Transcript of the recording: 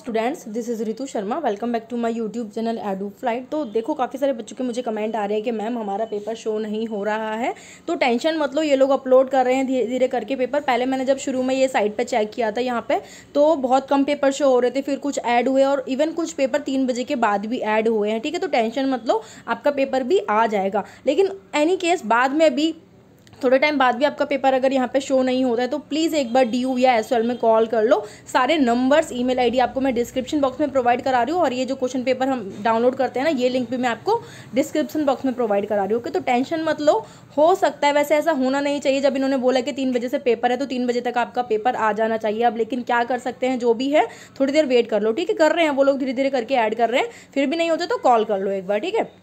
students this is Ritu Sharma welcome back to my YouTube channel edu flight तो देखो काफ़ी सारे बच्चों के मुझे कमेंट आ रहे हैं कि मैम हमारा पेपर शो नहीं हो रहा है तो टेंशन मत लो ये लोग अपलोड कर रहे हैं धीरे धीरे करके पेपर पहले मैंने जब शुरू में ये साइट पर चेक किया था यहाँ पर तो बहुत कम पेपर शो हो रहे थे फिर कुछ ऐड हुए और इवन कुछ पेपर तीन बजे के बाद भी ऐड हुए हैं ठीक है तो टेंशन मत लो आपका पेपर भी आ जाएगा लेकिन एनी केस बाद में भी थोड़े टाइम बाद भी आपका पेपर अगर यहाँ पे शो नहीं होता है तो प्लीज़ एक बार डी या एस में कॉल कर लो सारे नंबर्स ई मेल आपको मैं डिस्क्रिप्शन बॉक्स में प्रोवाइड करा रही हूँ और ये जो क्वेश्चन पेपर हम डाउनलोड करते हैं ना ये लिंक भी मैं आपको डिस्क्रिप्शन बॉक्स में प्रोवाइड करा रही हूँ ओके तो टेंशन मत लो हो सकता है वैसे ऐसा होना नहीं चाहिए जब इन्होंने बोला कि तीन बजे से पेपर है तो तीन बजे तक आपका पेपर आ जाना चाहिए अब लेकिन क्या कर सकते हैं जो भी है थोड़ी देर वेट कर लो ठीक है कर रहे हैं वो लोग धीरे धीरे करके ऐड कर रहे हैं फिर भी नहीं होते तो कॉल कर लो एक बार ठीक है